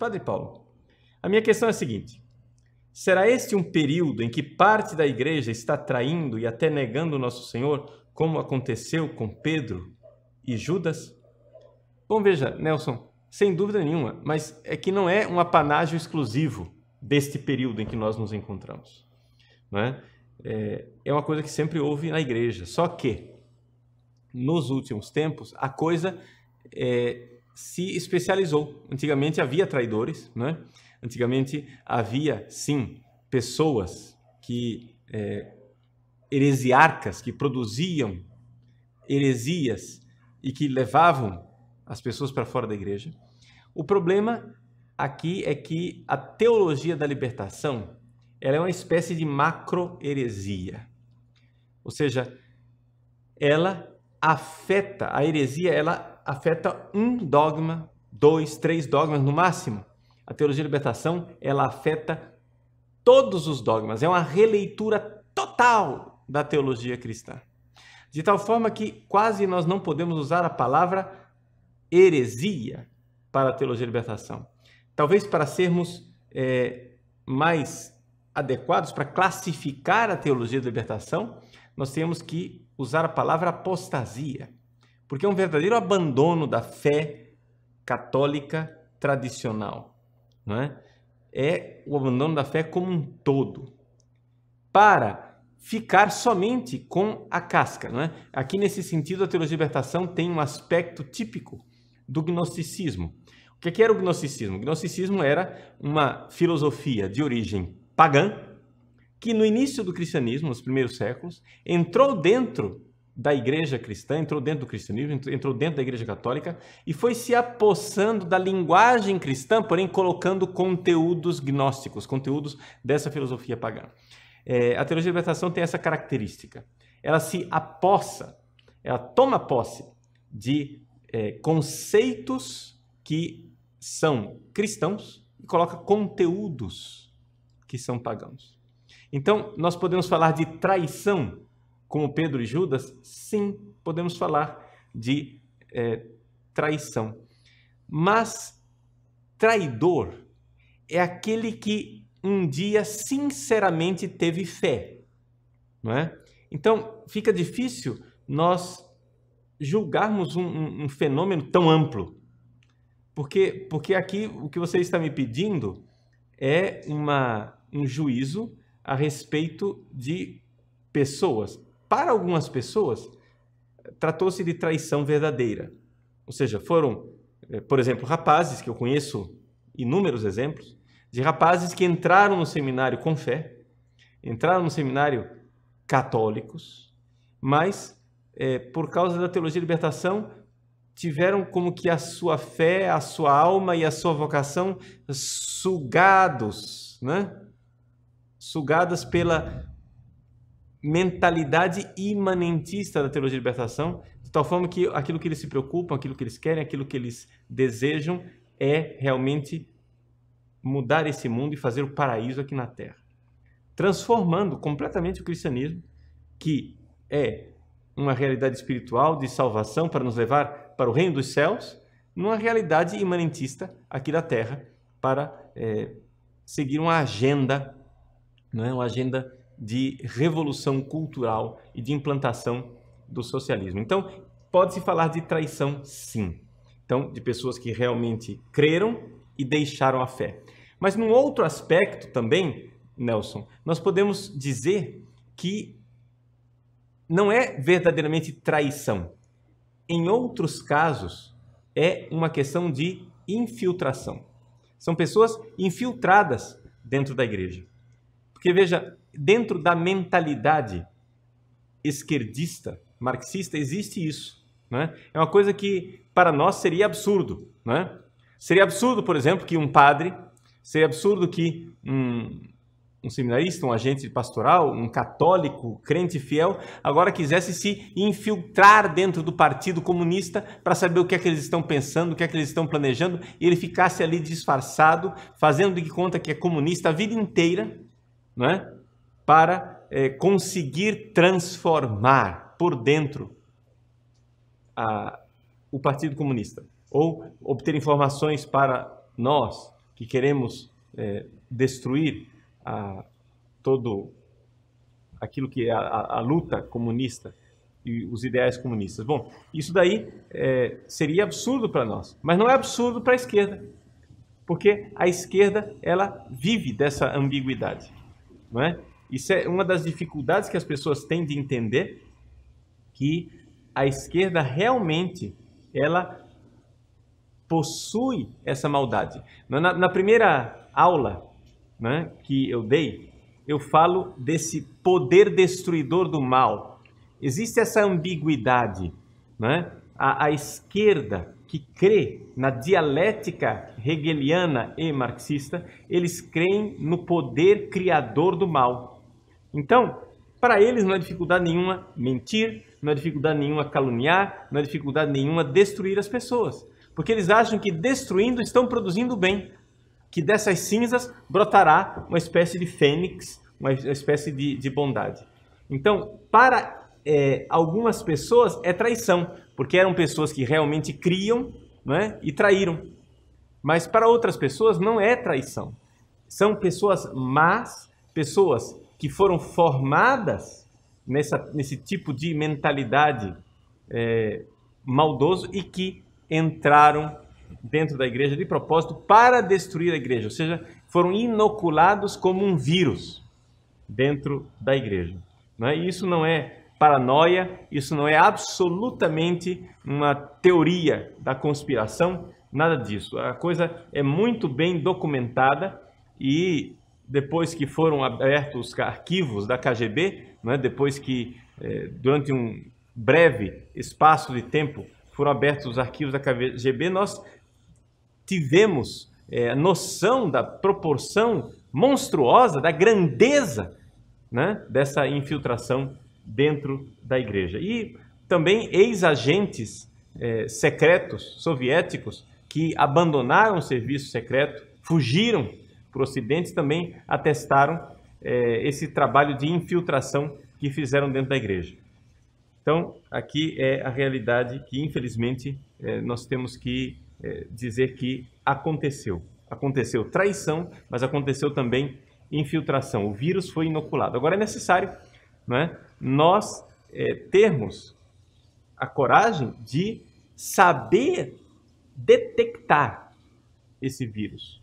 Padre Paulo, a minha questão é a seguinte: será este um período em que parte da igreja está traindo e até negando o nosso Senhor, como aconteceu com Pedro e Judas? Bom, veja, Nelson, sem dúvida nenhuma, mas é que não é um apanágio exclusivo deste período em que nós nos encontramos. Não é? é, é uma coisa que sempre houve na igreja. Só que, nos últimos tempos, a coisa é, se especializou. Antigamente havia traidores, né? Antigamente havia, sim, pessoas que, é, heresiarcas, que produziam heresias e que levavam as pessoas para fora da igreja. O problema aqui é que a teologia da libertação ela é uma espécie de macro-heresia. Ou seja, ela afeta, a heresia, ela afeta um dogma, dois, três dogmas no máximo. A teologia da libertação, ela afeta todos os dogmas. É uma releitura total da teologia cristã. De tal forma que quase nós não podemos usar a palavra heresia para a teologia da libertação. Talvez para sermos é, mais adequados para classificar a teologia da libertação, nós temos que usar a palavra apostasia porque é um verdadeiro abandono da fé católica tradicional, não é? É o abandono da fé como um todo, para ficar somente com a casca, não é? Aqui nesse sentido a teologia de libertação tem um aspecto típico do gnosticismo. O que é era o gnosticismo? O gnosticismo era uma filosofia de origem pagã que no início do cristianismo, nos primeiros séculos, entrou dentro da igreja cristã, entrou dentro do cristianismo, entrou dentro da igreja católica e foi se apossando da linguagem cristã, porém colocando conteúdos gnósticos, conteúdos dessa filosofia pagã. É, a teologia da libertação tem essa característica. Ela se apossa, ela toma posse de é, conceitos que são cristãos e coloca conteúdos que são pagãos. Então, nós podemos falar de traição como Pedro e Judas? Sim, podemos falar de é, traição. Mas traidor é aquele que um dia sinceramente teve fé, não é? Então fica difícil nós julgarmos um, um, um fenômeno tão amplo, porque porque aqui o que você está me pedindo é uma um juízo a respeito de pessoas, para algumas pessoas, tratou-se de traição verdadeira. Ou seja, foram, eh, por exemplo, rapazes, que eu conheço inúmeros exemplos, de rapazes que entraram no seminário com fé, entraram no seminário católicos, mas é, por causa da teologia de libertação tiveram como que a sua fé, a sua alma e a sua vocação sugados, né? Sugadas pela mentalidade imanentista da teologia de libertação, de tal forma que aquilo que eles se preocupam, aquilo que eles querem, aquilo que eles desejam é realmente mudar esse mundo e fazer o paraíso aqui na Terra, transformando completamente o cristianismo, que é uma realidade espiritual de salvação para nos levar para o reino dos céus, numa realidade imanentista aqui da Terra para é, seguir uma agenda, não é uma agenda de revolução cultural e de implantação do socialismo. Então, pode-se falar de traição, sim. Então, de pessoas que realmente creram e deixaram a fé. Mas num outro aspecto também, Nelson, nós podemos dizer que não é verdadeiramente traição. Em outros casos, é uma questão de infiltração. São pessoas infiltradas dentro da igreja. Porque veja, dentro da mentalidade esquerdista, marxista, existe isso. Né? É uma coisa que para nós seria absurdo. Né? Seria absurdo, por exemplo, que um padre, seria absurdo que um, um seminarista, um agente pastoral, um católico, crente fiel, agora quisesse se infiltrar dentro do Partido Comunista para saber o que é que eles estão pensando, o que é que eles estão planejando, e ele ficasse ali disfarçado, fazendo de conta que é comunista a vida inteira, não é? para é, conseguir transformar por dentro a, o Partido Comunista ou obter informações para nós que queremos é, destruir a, todo aquilo que é a, a, luta comunista e os ideais comunistas. Bom, isso daí é, seria absurdo para nós, mas não é absurdo para a esquerda, porque a esquerda ela vive dessa ambiguidade, não é? Isso é uma das dificuldades que as pessoas têm de entender que a esquerda realmente ela possui essa maldade. Na, na primeira aula né, que eu dei, eu falo desse poder destruidor do mal. Existe essa ambiguidade. Né? A, a esquerda que crê na dialética hegeliana e marxista, eles creem no poder criador do mal. Então, para eles não é dificuldade nenhuma mentir, não é dificuldade nenhuma caluniar, não é dificuldade nenhuma destruir as pessoas. Porque eles acham que destruindo estão produzindo bem, que dessas cinzas brotará uma espécie de fênix, uma espécie de, de bondade. Então, para é, algumas pessoas é traição, porque eram pessoas que realmente criam é, e traíram. Mas para outras pessoas não é traição. São pessoas más, pessoas que foram formadas nessa, nesse tipo de mentalidade é, maldoso e que entraram dentro da igreja de propósito para destruir a igreja, ou seja, foram inoculados como um vírus dentro da igreja. Não é? E isso não é paranoia, isso não é absolutamente uma teoria da conspiração, nada disso. A coisa é muito bem documentada e depois que foram abertos os arquivos da KGB, né, depois que, eh, durante um breve espaço de tempo, foram abertos os arquivos da KGB, nós tivemos eh, noção da proporção monstruosa, da grandeza né, dessa infiltração dentro da igreja. E também ex-agentes eh, secretos soviéticos que abandonaram o serviço secreto, fugiram procedentes também atestaram é, esse trabalho de infiltração que fizeram dentro da igreja. Então, aqui é a realidade que, infelizmente, é, nós temos que é, dizer que aconteceu. Aconteceu traição, mas aconteceu também infiltração. O vírus foi inoculado. Agora é necessário não é, nós é, termos a coragem de saber detectar esse vírus